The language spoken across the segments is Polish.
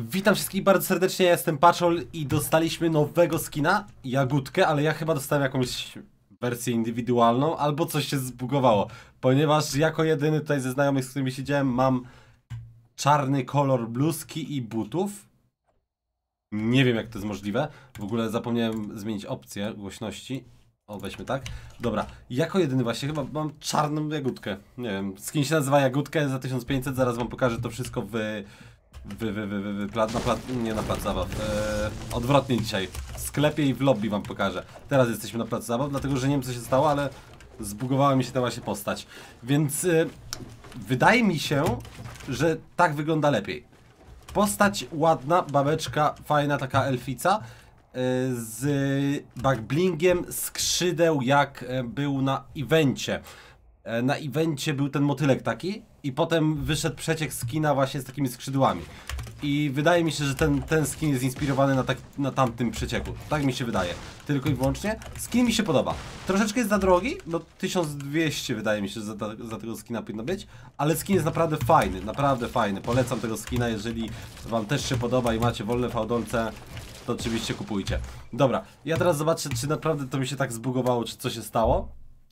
Witam wszystkich bardzo serdecznie, ja jestem Paczol i dostaliśmy nowego skina, Jagódkę, ale ja chyba dostałem jakąś wersję indywidualną, albo coś się zbugowało, ponieważ jako jedyny tutaj ze znajomych, z którymi siedziałem, mam czarny kolor bluzki i butów. Nie wiem jak to jest możliwe, w ogóle zapomniałem zmienić opcję głośności. O, weźmy tak. Dobra, jako jedyny właśnie chyba mam czarną jagódkę. Nie wiem, skin się nazywa jagódkę za 1500, zaraz wam pokażę to wszystko w Wy, wy, wy, wy, wy na nie na plac zabaw. E, odwrotnie dzisiaj. W sklepie i w lobby wam pokażę. Teraz jesteśmy na plac zabaw, dlatego że nie wiem co się stało, ale zbugowała mi się ta właśnie postać. Więc e, wydaje mi się, że tak wygląda lepiej. Postać ładna, babeczka, fajna taka elfica e, z backblingiem skrzydeł jak był na evencie. E, na evencie był ten motylek taki i potem wyszedł przeciek skina właśnie z takimi skrzydłami. I wydaje mi się, że ten, ten skin jest inspirowany na, tak, na tamtym przecieku. Tak mi się wydaje. Tylko i wyłącznie. Skin mi się podoba. Troszeczkę jest za drogi, no 1200 wydaje mi się, że za, za tego skina powinno być. Ale skin jest naprawdę fajny, naprawdę fajny. Polecam tego skina, jeżeli wam też się podoba i macie wolne fałdolce, to oczywiście kupujcie. Dobra, ja teraz zobaczę, czy naprawdę to mi się tak zbugowało, czy co się stało.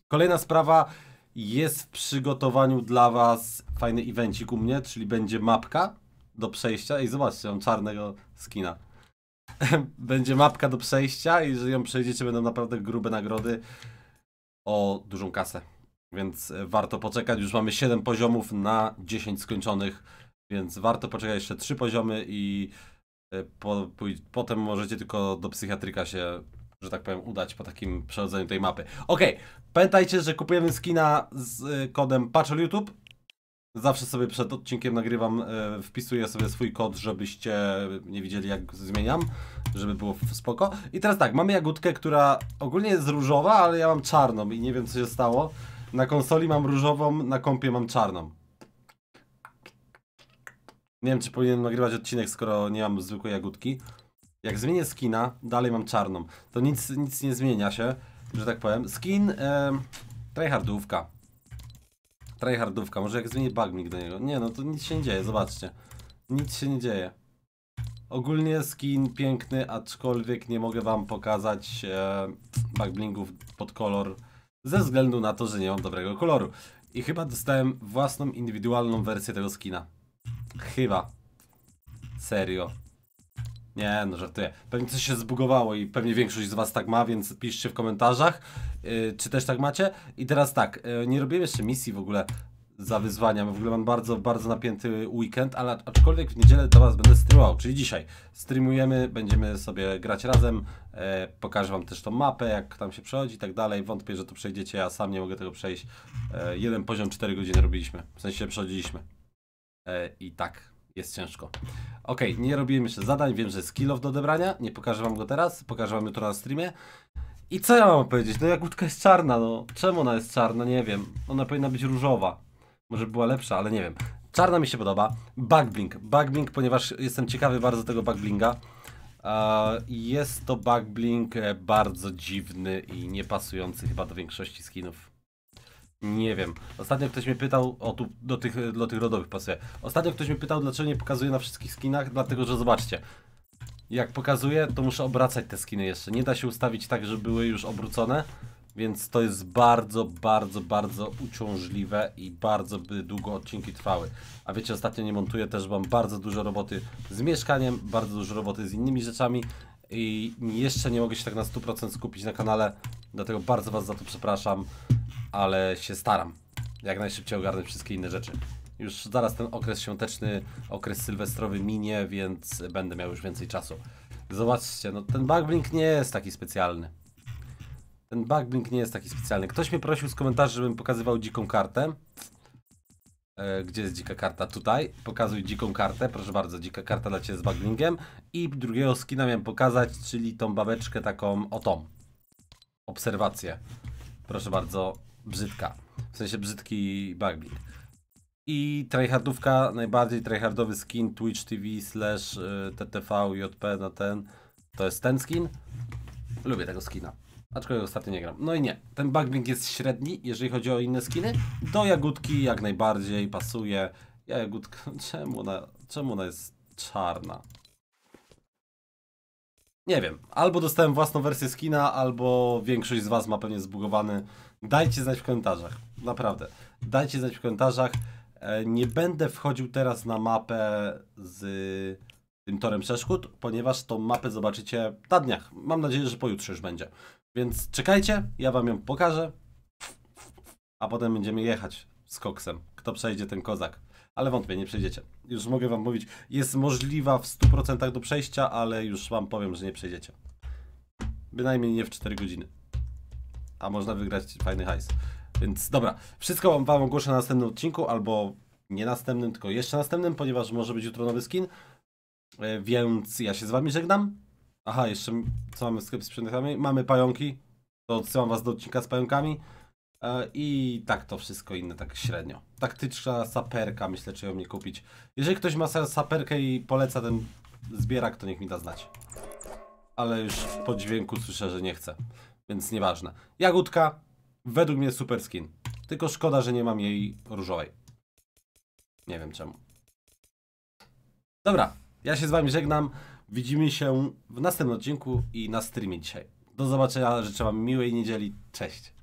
Kolejna sprawa, jest w przygotowaniu dla was fajny evencik u mnie, czyli będzie mapka do przejścia. I zobaczcie, mam czarnego skina. będzie mapka do przejścia i jeżeli ją przejdziecie, będą naprawdę grube nagrody o dużą kasę. Więc e, warto poczekać. Już mamy 7 poziomów na 10 skończonych, więc warto poczekać jeszcze 3 poziomy i e, po, po, potem możecie tylko do psychiatryka się że tak powiem, udać po takim przechodzeniu tej mapy. Ok, pamiętajcie, że kupujemy skina z y, kodem Patrol YouTube. Zawsze sobie przed odcinkiem nagrywam, y, wpisuję sobie swój kod, żebyście nie widzieli jak zmieniam, żeby było spoko. I teraz tak, mamy jagódkę, która ogólnie jest różowa, ale ja mam czarną i nie wiem co się stało. Na konsoli mam różową, na kompie mam czarną. Nie wiem czy powinienem nagrywać odcinek, skoro nie mam zwykłej jagódki. Jak zmienię skina, dalej mam czarną. To nic, nic nie zmienia się, że tak powiem. Skin... Yy, tryhardówka. Tryhardówka. Może jak zmienię bagmik do niego. Nie no, to nic się nie dzieje, zobaczcie. Nic się nie dzieje. Ogólnie skin piękny, aczkolwiek nie mogę wam pokazać e, backblingów pod kolor ze względu na to, że nie mam dobrego koloru. I chyba dostałem własną, indywidualną wersję tego skina. Chyba. Serio. Nie, no żartuję. Pewnie coś się zbugowało i pewnie większość z Was tak ma, więc piszcie w komentarzach, yy, czy też tak macie. I teraz tak, yy, nie robiłem jeszcze misji w ogóle za wyzwania. W ogóle mam bardzo, bardzo napięty weekend, ale aczkolwiek w niedzielę to Was będę streamował, czyli dzisiaj. Streamujemy, będziemy sobie grać razem, y, pokażę Wam też tą mapę, jak tam się przechodzi i tak dalej. Wątpię, że to przejdziecie, ja sam nie mogę tego przejść. Y, jeden poziom 4 godziny robiliśmy, w sensie przechodziliśmy. E, I tak, jest ciężko. Ok, nie robiłem jeszcze zadań, wiem, że jest kill do odebrania, nie pokażę wam go teraz, pokażę wam jutro na streamie. I co ja mam powiedzieć? No jagódka jest czarna, no. Czemu ona jest czarna? Nie wiem. Ona powinna być różowa. Może była lepsza, ale nie wiem. Czarna mi się podoba. Backblink. Backblink, ponieważ jestem ciekawy bardzo tego bugblinga. Jest to backblink e, bardzo dziwny i niepasujący chyba do większości skinów. Nie wiem. Ostatnio ktoś mnie pytał, o tu do tych, do tych rodowych pasuje. Ostatnio ktoś mnie pytał, dlaczego nie pokazuje na wszystkich skinach, dlatego że zobaczcie. Jak pokazuję, to muszę obracać te skiny jeszcze. Nie da się ustawić tak, żeby były już obrócone, więc to jest bardzo, bardzo, bardzo uciążliwe i bardzo by długo odcinki trwały. A wiecie, ostatnio nie montuję też, mam bardzo dużo roboty z mieszkaniem, bardzo dużo roboty z innymi rzeczami i jeszcze nie mogę się tak na 100% skupić na kanale, dlatego bardzo Was za to przepraszam ale się staram. Jak najszybciej ogarnę wszystkie inne rzeczy. Już zaraz ten okres świąteczny, okres sylwestrowy minie, więc będę miał już więcej czasu. Zobaczcie, no ten bugblink nie jest taki specjalny. Ten bugblink nie jest taki specjalny. Ktoś mnie prosił z komentarzy, żebym pokazywał dziką kartę. E, gdzie jest dzika karta? Tutaj. Pokazuj dziką kartę. Proszę bardzo, dzika karta dla Ciebie z buglinkiem. I drugiego skina miałem pokazać, czyli tą babeczkę taką o tą. Obserwację. Proszę bardzo, brzydka. W sensie brzydki Bugbit. I tryhardówka, najbardziej tryhardowy skin Twitch TV slash y, TTV JP na ten. To jest ten skin. Lubię tego skina. Aczkolwiek ostatnio nie gram. No i nie. Ten Bugbing jest średni, jeżeli chodzi o inne skiny. Do Jagódki jak najbardziej pasuje. Ja Jagódka... Czemu ona, czemu ona jest czarna? Nie wiem, albo dostałem własną wersję skina, albo większość z Was ma pewnie zbugowany. Dajcie znać w komentarzach, naprawdę. Dajcie znać w komentarzach. E, nie będę wchodził teraz na mapę z tym torem przeszkód, ponieważ tą mapę zobaczycie na dniach. Mam nadzieję, że pojutrze już będzie. Więc czekajcie, ja Wam ją pokażę, a potem będziemy jechać z koksem. Kto przejdzie, ten kozak ale wątpię, nie przejdziecie. Już mogę wam mówić, jest możliwa w 100% do przejścia, ale już wam powiem, że nie przejdziecie. Bynajmniej nie w 4 godziny. A można wygrać fajny hajs. Więc dobra, wszystko wam ogłoszę na następnym odcinku, albo nie następnym, tylko jeszcze następnym, ponieważ może być jutro nowy skin. E, więc ja się z wami żegnam. Aha, jeszcze co mamy w sklepie z przedmiotami? Mamy pająki. To odsyłam was do odcinka z pająkami. E, I tak to wszystko inne, tak średnio. Taktyczna saperka, myślę, czy ją nie kupić. Jeżeli ktoś ma saperkę i poleca ten zbierak, to niech mi da znać. Ale już po dźwięku słyszę, że nie chce, Więc nieważne. Jagódka, według mnie super skin. Tylko szkoda, że nie mam jej różowej. Nie wiem czemu. Dobra, ja się z wami żegnam. Widzimy się w następnym odcinku i na streamie dzisiaj. Do zobaczenia, życzę wam miłej niedzieli. Cześć.